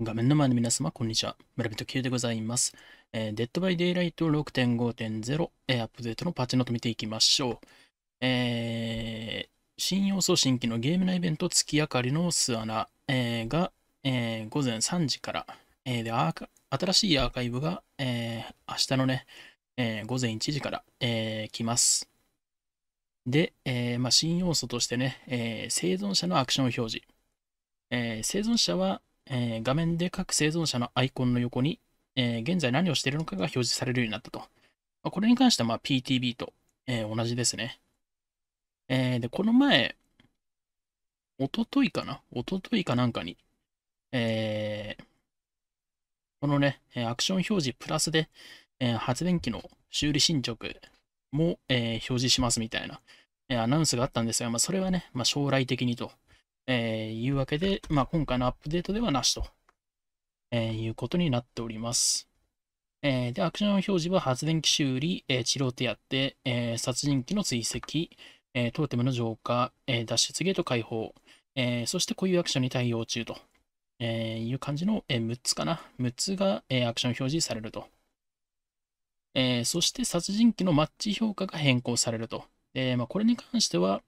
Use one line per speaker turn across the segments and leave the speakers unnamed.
画面の前の皆様、こんにちは。村人 Q でございます。えー、デッドバイデイライト6.5.0、えー、アップデートのパッチノート見ていきましょう。えー、新要素新規のゲーム内イベント月明かりの巣穴、えー、が、えー、午前3時から、えー、で新しいアーカイブが、えー、明日のね、えー、午前1時から、えー、来ます。で、えーまあ、新要素としてね、えー、生存者のアクション表示。えー、生存者は、えー、画面で各生存者のアイコンの横に、えー、現在何をしているのかが表示されるようになったと。まあ、これに関してはま PTB と、えー、同じですね。えで、この前、おとといかなおとといかなんかに、えこのね、アクション表示プラスで、え発電機の修理進捗も、え表示しますみたいな、えアナウンスがあったんですが、まあ、それはね、まあ、将来的にとえー、いうわけで、まあ、今回のアップデートではなしと、えー、いうことになっております。えー、で、アクション表示は発電機修理、えー、治療手当、えー、殺人鬼の追跡、えー、トーテムの浄化、えー、脱出ゲート解放、えー、そして固有アクションに対応中と、えー、いう感じの、えー、6つかな。6つが、えー、アクション表示されると。えー、そして殺人鬼のマッチ評価が変更されると。えーまあ、これに関しては、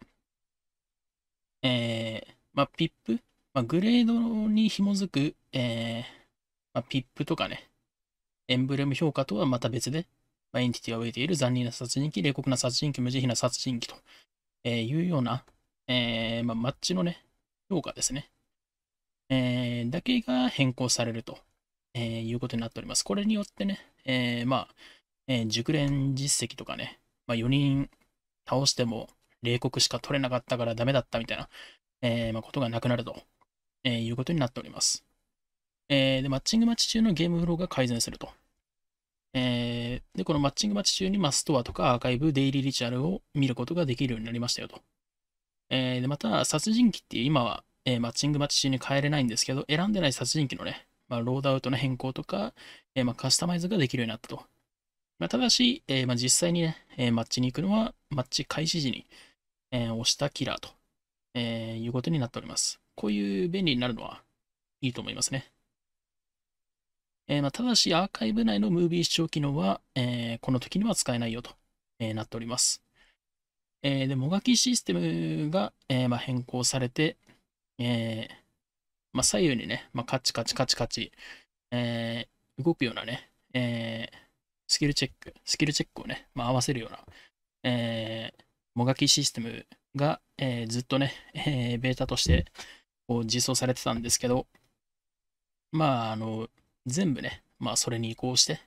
えー、まあ、ピップ、まあ、グレードに紐づく、えーまあ、ピップとかね、エンブレム評価とはまた別で、まあ、エンティティが植えている残忍な殺人鬼、冷酷な殺人鬼、無慈悲な殺人鬼と、えー、いうような、えーまあ、マッチのね、評価ですね。えー、だけが変更されると、えー、いうことになっております。これによってね、えー、まあ、えー、熟練実績とかね、まあ、4人倒しても冷酷しか取れなかったからダメだったみたいな、えー、まあ、ことがなくなると、えー、いうことになっております。えで、マッチングマッチ中のゲームフローが改善すると。えで、このマッチングマッチ中に、まあ、ストアとかアーカイブ、デイリーリチュアルを見ることができるようになりましたよと。えで、また、殺人鬼っていう今は、えマッチングマッチ中に変えれないんですけど、選んでない殺人鬼のね、まあ、ロードアウトの変更とか、えまあ、カスタマイズができるようになったと。まあ、ただし、えまあ、実際にね、えマッチに行くのは、マッチ開始時に、え押したキラーとえー、いうことになっております。こういう便利になるのはいいと思いますね。えー、まあ、ただし、アーカイブ内のムービー視聴機能は、えー、この時には使えないよと、えー、なっております。えで、もがきシステムが、えまあ、変更されて、えまあ、左右にね、まカチカチカチカチ、え動くようなね、えスキルチェック、スキルチェックをね、ま合わせるような、えー、もがきシステムが、えー、ずっとね、えー、ベータとしてこう実装されてたんですけど、まあ、あの、全部ね、まあ、それに移行して、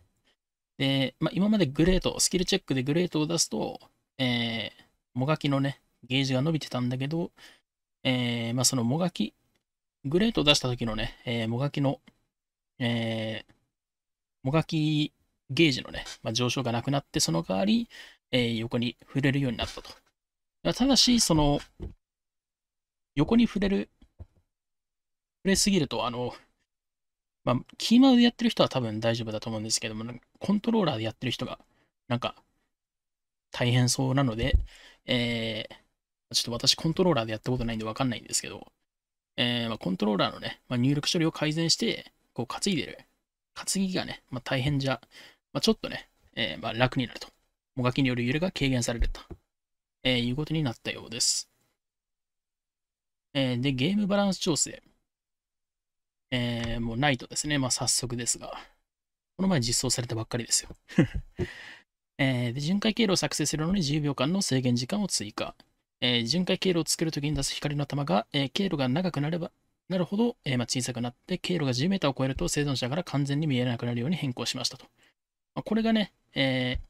で、まあ、今までグレート、スキルチェックでグレートを出すと、えー、もがきのね、ゲージが伸びてたんだけど、えー、まあ、そのもがき、グレートを出した時のね、えー、もがきの、えー、もがきゲージのね、まあ、上昇がなくなって、その代わり、えー、横に触れるようになったと。ただし、その、横に触れる、触れすぎると、あの、まあ、キーマウでやってる人は多分大丈夫だと思うんですけども、コントローラーでやってる人が、なんか、大変そうなので、えー、ちょっと私コントローラーでやったことないんでわかんないんですけど、えー、まあ、コントローラーのね、まあ、入力処理を改善して、こう担いでる、担ぎがね、まあ、大変じゃ、まあ、ちょっとね、えー、まあ楽になると。もがきによる揺れが軽減されると。えー、いうことになったようです。えー、で、ゲームバランス調整。えー、もうないとですね、まあ早速ですが、この前実装されたばっかりですよ。えー、で巡回経路を作成するのに10秒間の制限時間を追加。えー、巡回経路を作るときに出す光の玉が、えー、経路が長くなればなるほど、えー、まあ、小さくなって、経路が 10m を超えると生存者から完全に見えなくなるように変更しましたと。まあ、これがね、えー、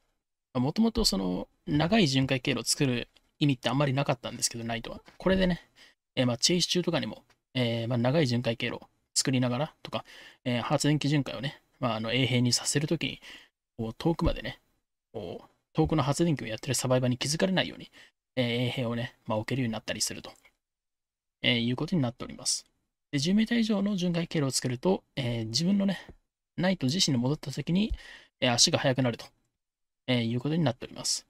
もともとその長い巡回経路を作る意味ってあんまりなかったんですけど、ナイトは。これでね、えー、まあチェイス中とかにも、えー、まあ長い巡回経路を作りながらとか、えー、発電機巡回をね、まあ、あの衛兵にさせるときに遠くまでね遠くの発電機をやってるサバイバーに気づかれないように、えー、衛兵をね、まあ、置けるようになったりすると、えー、いうことになっております。で10メーター以上の巡回経路を作ると、えー、自分のね、ナイト自身に戻った時に、え足が速くなるとえー、いうことになっております。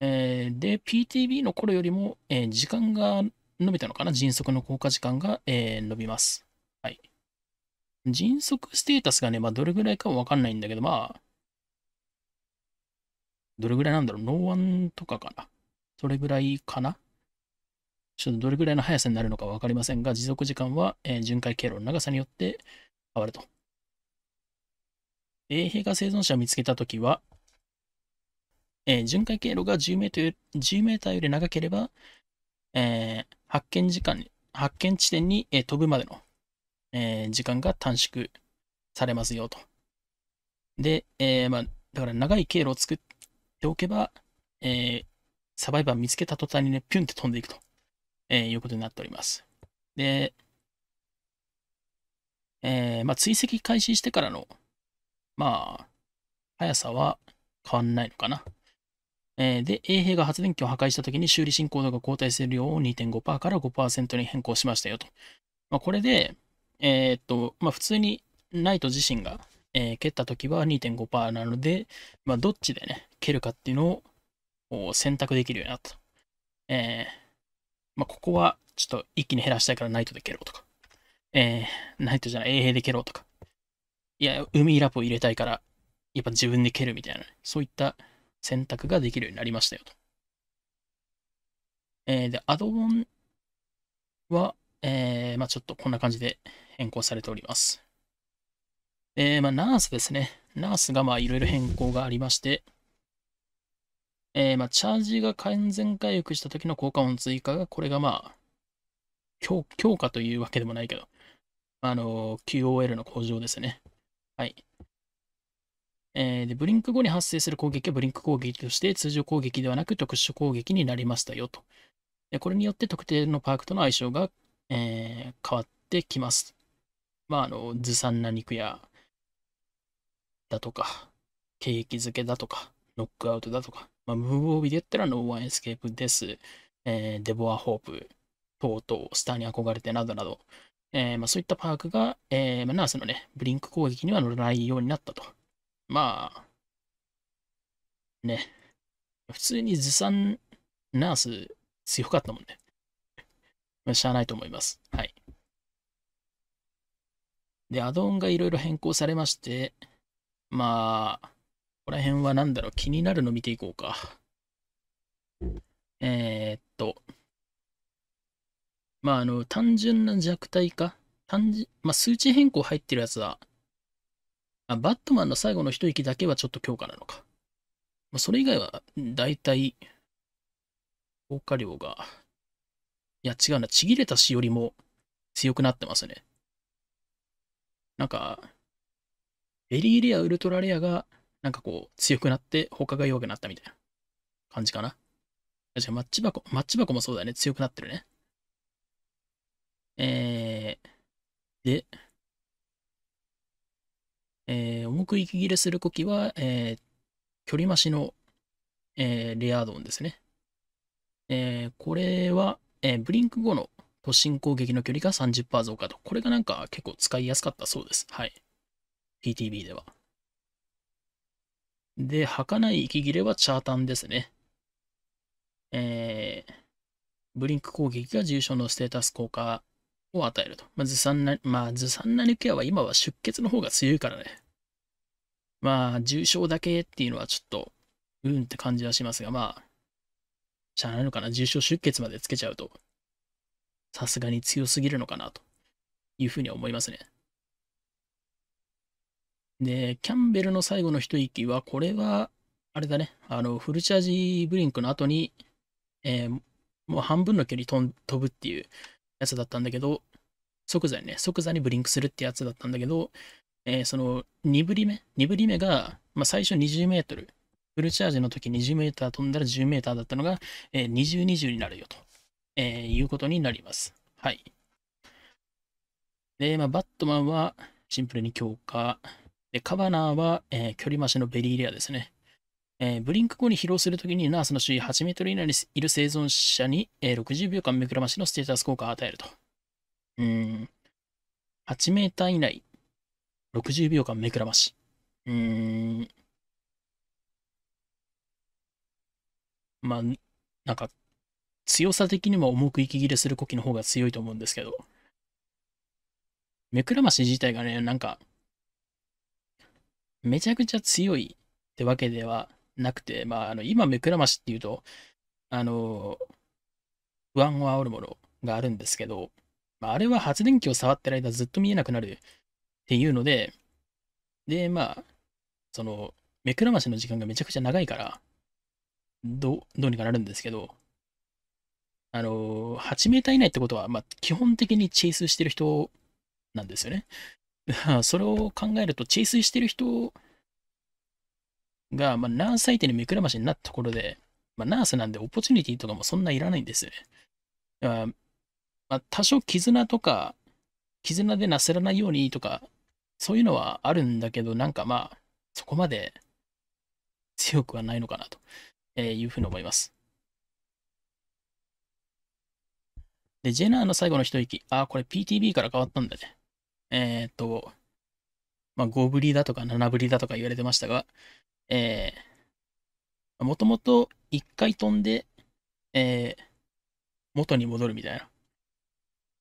えー、で、PTB の頃よりも、え時間が伸びたのかな迅速の効果時間が、え伸びます。はい。迅速ステータスがね、まあ、どれぐらいかはわかんないんだけど、まあ、どれぐらいなんだろうノーワンとかかなそれぐらいかなちょっとどれぐらいの速さになるのか分かりませんが、持続時間は、えー、巡回経路の長さによって変わると。衛兵が生存者を見つけたときは、えー、巡回経路が10メートル、10メーターより長ければ、えー、発見時間、発見地点に、えー、飛ぶまでの、え時間が短縮されますよと。で、えまあ、だから長い経路を作っておけば、えサバイバー見つけた途端にね、ピュンって飛んでいくと、えいうことになっております。で、えまあ、追跡開始してからの、まあ、速さは変わんないのかな。えで、衛兵が発電機を破壊した時に修理進行度が後退する量を2.5%から5%に変更しましたよと。まあ、これで、えー、っと、まあ、普通にナイト自身が、えー、蹴った時は2.5%なので、まあ、どっちでね、蹴るかっていうのを選択できるようになったと。えまあ、ここはちょっと一気に減らしたいからナイトで蹴ろうとか、えナイトじゃない、衛兵で蹴ろうとか、いや、海ラップを入れたいから、やっぱ自分で蹴るみたいな、ね、そういった選択ができるようになりましたよと。えー、で、アドオンは、えー、まあ、ちょっとこんな感じで変更されております。えまあ、ナースですね。ナースがまあいろいろ変更がありまして、えー、まあ、チャージが完全回復した時の効果音追加が、これがまあ強、強化というわけでもないけど、あの、QOL の向上ですね。はい。えー、でブリンク後に発生する攻撃はブリンク攻撃として通常攻撃ではなく特殊攻撃になりましたよと。でこれによって特定のパークとの相性が、えー、変わってきます。まあ、あの、ずさんな肉や、だとか、景気づけだとか、ノックアウトだとか、まあ、ムーブオービーで言ったらノーワンエスケープです。えー、デボア・ホープ、等々、スターに憧れてなどなど、えー、まあ、そういったパークが、えー、まあ、ナースのね、ブリンク攻撃には乗らないようになったと。まあ、ね、普通にずさんナース強かったもんね。まあ、しゃあないと思います。はい。で、アドオンがいろいろ変更されまして、まあ、ここら辺は何だろう、気になるの見ていこうか。えー、っと、まあ、あの、単純な弱体化単純、まあ、数値変更入ってるやつは、あ、バットマンの最後の一息だけはちょっと強化なのか。まあ、それ以外は、だいたい、効果量が、いや、違うな、ちぎれたしよりも強くなってますね。なんか、ベリーレア、ウルトラレアが、なんかこう、強くなって、他が弱くなったみたいな感じかな。じゃマッチ箱、マッチ箱もそうだね、強くなってるね。えー、で、えー、重く息切れする時は、えー、距離増しの、えー、レアードンですね。えこれは、えブリンク後の突進攻撃の距離が30%増加と。これがなんか結構使いやすかったそうです。はい。PTB では。で、儚い息切れはチャータンですね。えー、ブリンク攻撃が重症のステータス効果を与えると。まあ、ずさんな、まあ、ずさんな抜けは今は出血の方が強いからね。まあ、重症だけっていうのはちょっと、うんって感じはしますが、まあ、しゃあないのかな。重症出血までつけちゃうと、さすがに強すぎるのかな、というふうに思いますね。で、キャンベルの最後の一息は、これは、あれだね、あの、フルチャージブリンクの後に、えー、もう半分の距離飛ぶっていうやつだったんだけど、即座にね、即座にブリンクするってやつだったんだけど、えー、その2振り目 ?2 振り目が、まあ、最初20メートル。フルチャージの時20メーター飛んだら10メーターだったのが、えー、20、20になるよと、えー、いうことになります。はい。で、まあ、バットマンはシンプルに強化。で、カバナーは、えー、距離増しのベリーレアですね。えー、ブリンク後に披露するときにナースの周囲8メートル以内にいる生存者に、えー、60秒間目くらましのステータス効果を与えると。うん。8メーター以内60秒間目くらまし。うーん。まあ、なんか、強さ的にも重く息切れする呼気の方が強いと思うんですけど、目くらまし自体がね、なんか、めちゃくちゃ強いってわけではなくて、まあ、あの今、目くらましっていうと、あの、不安を煽るものがあるんですけど、まあれは発電機を触ってる間ずっと見えなくなるっていうので、で、まあ、その、目くらましの時間がめちゃくちゃ長いから、どどうにかなるんですけど、あの、8メーター以内ってことは、まあ、基本的にチェイスしてる人なんですよね。それを考えると、チェイスしてる人が、まあ、ナース相手に目くらましになったところで、まあ、ナースなんでオポチュニティとかもそんないらないんですよね。まあ、多少絆とか、絆でなせらないようにとかそういうのはあるんだけど、なんかまあ、そこまで強くはないのかなと、えいうふうに思います。で、ジェナーの最後の一息。あ、これ PTB から変わったんだね。えー、っと、まあ、5ぶりだとか7ぶりだとか言われてましたが、えー、もともと1回飛んで、えー、元に戻るみたいな。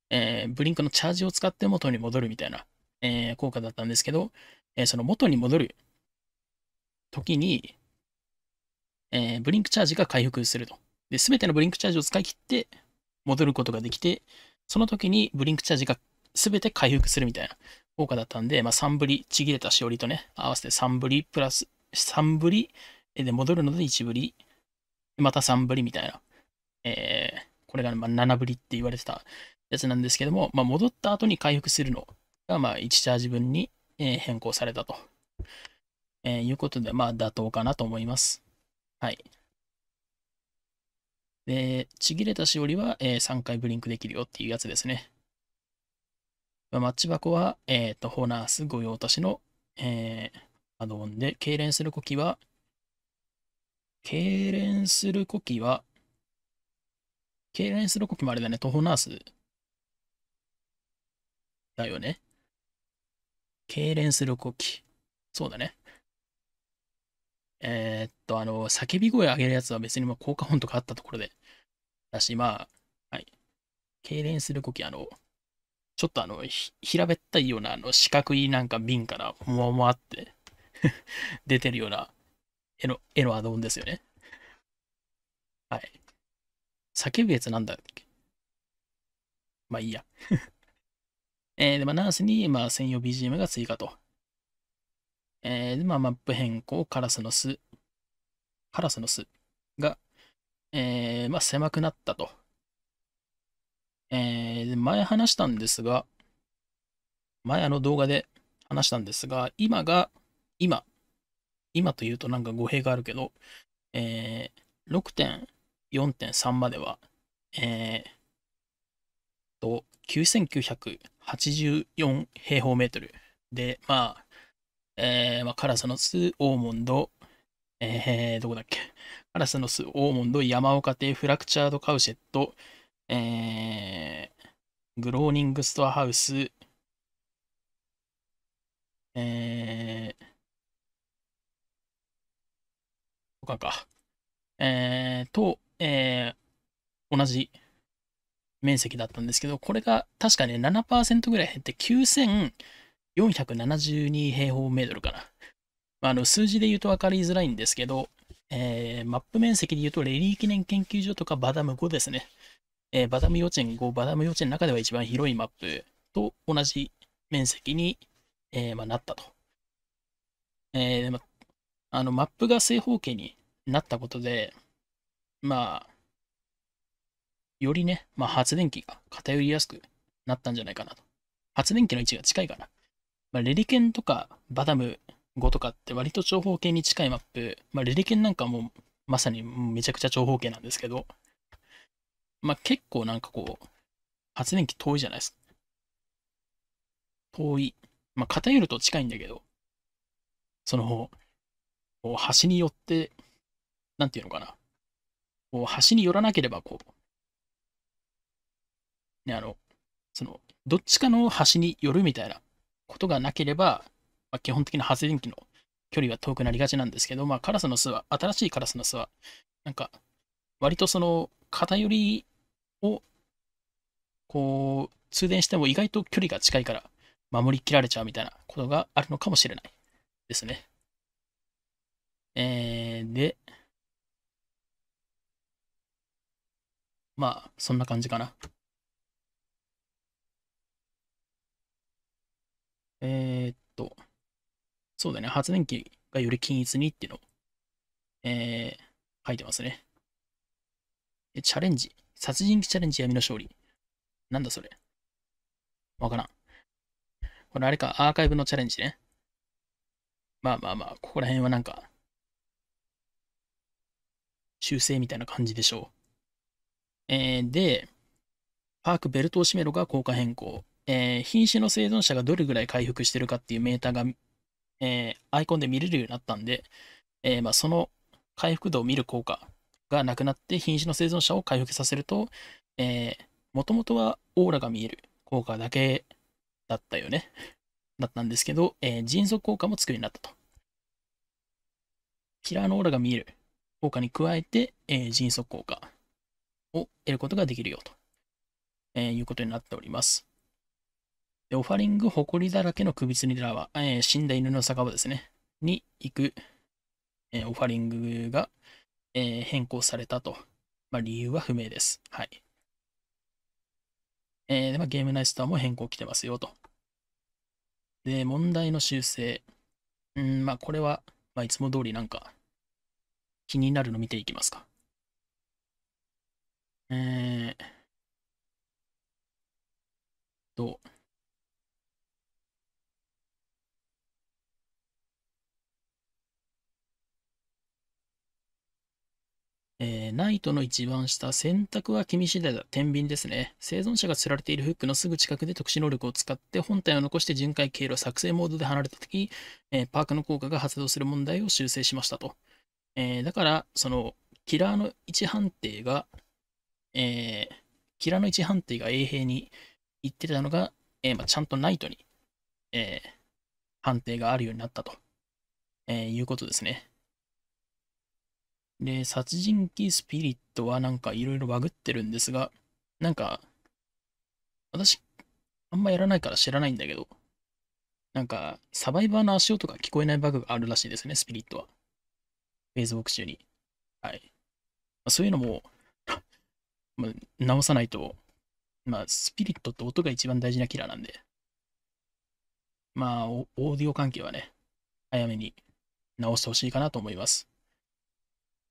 えー、ブリンクのチャージを使って元に戻るみたいなえー、効果だったんですけど、えー、その元に戻る時に、えー、ブリンクチャージが回復すると。で、すべてのブリンクチャージを使い切って戻ることができて、その時にブリンクチャージがすべて回復するみたいな効果だったんで、まあ、3ぶり、ちぎれたしおりとね、合わせて3ぶりプラス、3振りで戻るので1振り、また3ぶりみたいな、えー、これが、まあ、7ぶりって言われてたやつなんですけども、まあ、戻った後に回復するのが、まあ、1チャージ分に、え変更されたと、えいうことで、まあ、妥当かなと思います。はい。で、ちぎれたしおりは、え3回ブリンクできるよっていうやつですね。マッチ箱は、えっ、ー、と、ホナース御用達の、えー、アドオンで、痙攣する呼気は、痙攣する呼気は、痙攣する呼気もあれだね、トホナースだよね。痙攣する呼吸。そうだね。えー、っと、あの、叫び声上げるやつは別にまあ効果音とかあったところで、だし、まあ、はい。痙攣する呼吸、あの、ちょっとあの、平べったいような、あの、四角いなんか瓶から、もわもわって 出てるような絵の、絵のアドオンですよね。はい。叫ぶやつなんだっけまあいいやえー、でまあ、ナースに、まあ、専用 BGM が追加と。えー、でまあ、マップ変更、カラスの巣、カラスの巣が、えー、まあ、狭くなったと。えー、前話したんですが、前あの動画で話したんですが、今が、今、今というとなんか語弊があるけど、えー、6.4.3までは、えー、と、9984平方メートルで、まあ、えー、まあ、カラスの巣、オーモンド、えー、どこだっけカラスの巣、オーモンド、山岡亭、フラクチャードカウシェット、えー、グローニングストアハウス、えー、他か、えー、と、えー、同じ面積だったんですけど、これが確かね、7%ぐらい減って9472平方メートルかな。まあ、あの数字で言うと分かりづらいんですけど、えー、マップ面積で言うと、レリー記念研究所とかバダム5ですね。えー、バダム幼稚園5、バダム幼稚園の中では一番広いマップと同じ面積に、えー、まあ、なったと。えー、まあのマップが正方形になったことで、まあ、よりね、まあ、発電機が偏りやすくなったんじゃないかなと。発電機の位置が近いから。まあ、レリケンとかバダム5とかって割と長方形に近いマップ。まあ、レリケンなんかもまさにめちゃくちゃ長方形なんですけど、まあ、結構なんかこう、発電機遠いじゃないですか。遠い。まあ、偏ると近いんだけど、その、こう端によって、なんていうのかな。こう端に寄らなければこう、ね、あの、その、どっちかの端によるみたいなことがなければ、まあ、基本的な発電機の距離は遠くなりがちなんですけど、まあ、カラスの巣は、新しいカラスの巣は、なんか、割とその、偏りを、こう、通電しても意外と距離が近いから、守りきられちゃうみたいなことがあるのかもしれないですね。えー、で、まあ、そんな感じかな。えー、っと、そうだね、発電機がより均一にっていうのを、えー、書いてますね。チャレンジ。殺人鬼チャレンジ闇の勝利。なんだそれ。わからん。これあれか、アーカイブのチャレンジね。まあまあまあ、ここら辺はなんか、修正みたいな感じでしょう。えー、で、パークベルトを閉めろが効果変更。えー、品種の生存者がどれぐらい回復してるかっていうメーターが、えー、アイコンで見れるようになったんで、えー、まあ、その回復度を見る効果がなくなって品種の生存者を回復させると、えもともとはオーラが見える効果だけだったよね。だったんですけど、えー、迅速効果もつくようになったと。キラーのオーラが見える効果に加えて、えー、迅速効果を得ることができるよと、えー、いうことになっております。で、オファリング、埃だらけの首吊りらは、えー、死んだ犬の酒場ですね、に行く、えー、オファリングが、えー、変更されたと。まあ、理由は不明です。はい。えー、で、まあ、ゲーム内スターも変更来てますよと。で、問題の修正。うん、まあ、これは、まあ、いつも通りなんか、気になるの見ていきますか。えー、と、えー、ナイトの一番下、選択は君次第だ。天秤ですね。生存者が釣られているフックのすぐ近くで特殊能力を使って本体を残して巡回経路作成モードで離れた時、えー、パークの効果が発動する問題を修正しましたと。えー、だから、その、キラーの位置判定が、えキラーの位置判定が衛兵に行ってたのが、えまあ、ちゃんとナイトに、え判定があるようになったと、えいうことですね。で、殺人鬼スピリットはなんかいろいろバグってるんですが、なんか、私、あんまやらないから知らないんだけど、なんか、サバイバーの足音が聞こえないバグがあるらしいですね、スピリットは。フェーズク中に。はい。まあ、そういうのも まあ、直さないと、まあ、スピリットって音が一番大事なキラーなんで、まあ、オーディオ関係はね、早めに直してほしいかなと思います。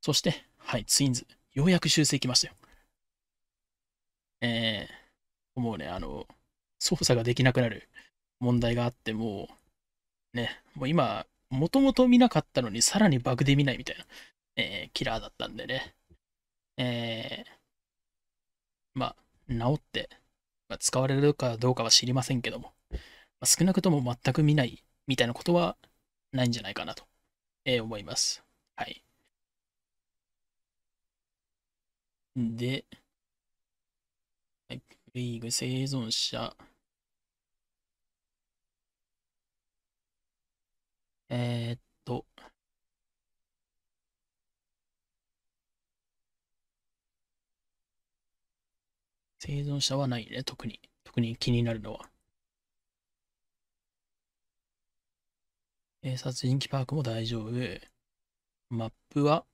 そして、はい、ツインズ。ようやく修正きましたよ。えー、もうね、あの、操作ができなくなる問題があって、もう、ね、もう今、もともと見なかったのに、さらにバグで見ないみたいな、えー、キラーだったんでね。えー、まあ、治って、まあ、使われるかどうかは知りませんけども、まあ、少なくとも全く見ないみたいなことはないんじゃないかなと、えー、思います。はい。で、はい、プリーグ生存者、えー、っと、生存者はないね、特に。特に気になるのは。えー、殺人鬼パークも大丈夫。マップは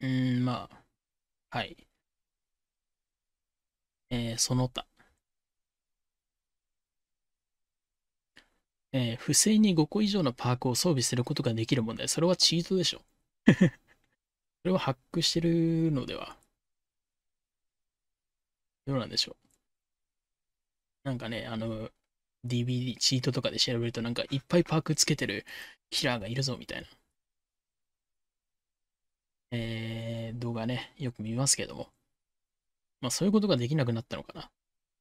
うん、まあ、はい。えー、その他。えー、不正に5個以上のパークを装備することができる問題。それはチートでしょ。それはハックしてるのでは。どうなんでしょう。なんかね、あの、DVD、チートとかで調べるとなんかいっぱいパークつけてるキラーがいるぞみたいな。えー、動画ね、よく見ますけども。まあそういうことができなくなったのかな。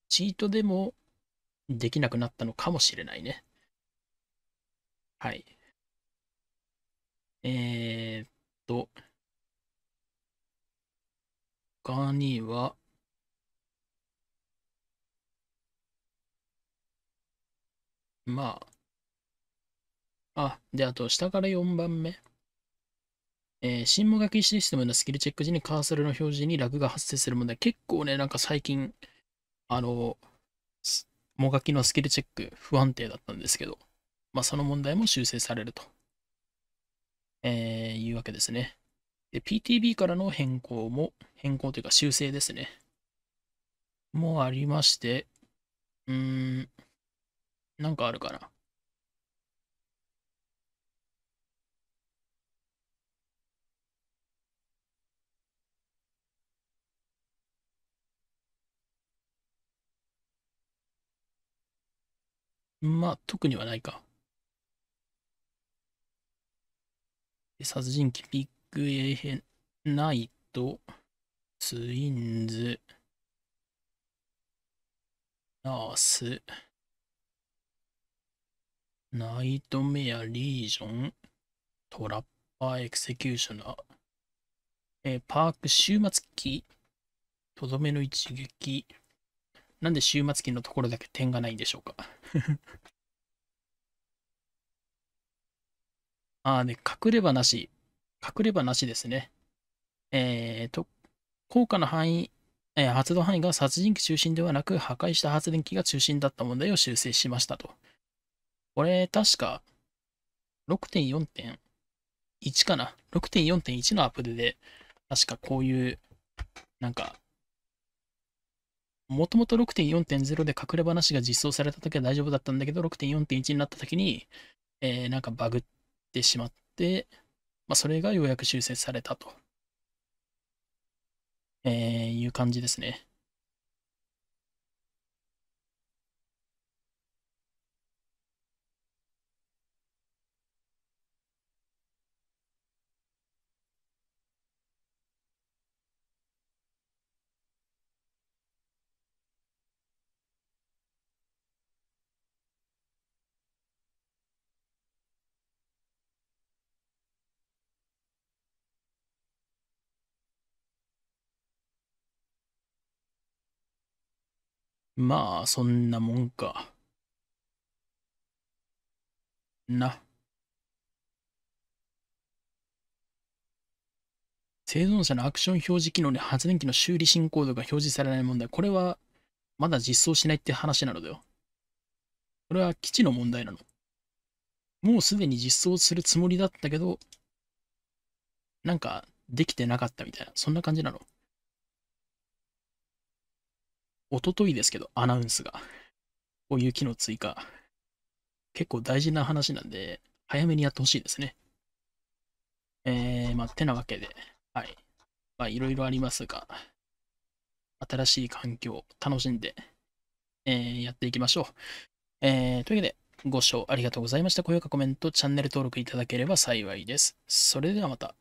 チートでもできなくなったのかもしれないね。はい。えー、っと、他には、まあ、あ、で、あと下から4番目。えー、新もがきシステムのスキルチェック時にカーソルの表示にラグが発生する問題。結構ね、なんか最近、あの、もがきのスキルチェック不安定だったんですけど、まあ、その問題も修正されると、えー、いうわけですね。で、PTB からの変更も、変更というか修正ですね。もありまして、うーん、なんかあるかな。まあ、特にはないか。殺人鬼ビッグエヘナイト、ツインズ、ナース、ナイトメアリージョン、トラッパーエクセキューショナー、えー、パーク終末期、とどめの一撃、なんで終末期のところだけ点がないんでしょうか ああ、ね、隠れ場なし。隠れなしですね。えーと、効果の範囲、えー、発動範囲が殺人鬼中心ではなく、破壊した発電機が中心だった問題を修正しましたと。これ、確か、6.4.1かな。6.4.1のアップデで、確かこういう、なんか、もともと6.4.0で隠れ話が実装された時は大丈夫だったんだけど、6.4.1になった時に、えー、なんかバグってしまって、まあ、それがようやく修正されたと、えー、いう感じですね。まあ、そんなもんか。な。生存者のアクション表示機能に発電機の修理進行度が表示されない問題。これは、まだ実装しないって話なのだよ。これは基地の問題なの。もうすでに実装するつもりだったけど、なんかできてなかったみたいな、そんな感じなの。おとといですけど、アナウンスが、こういう機能追加、結構大事な話なんで、早めにやってほしいですね。えー、まあ、てなわけで、はい。まあ、いろいろありますが、新しい環境を楽しんで、えー、やっていきましょう。えー、というわけで、ご視聴ありがとうございました。高評価、コメント、チャンネル登録いただければ幸いです。それではまた。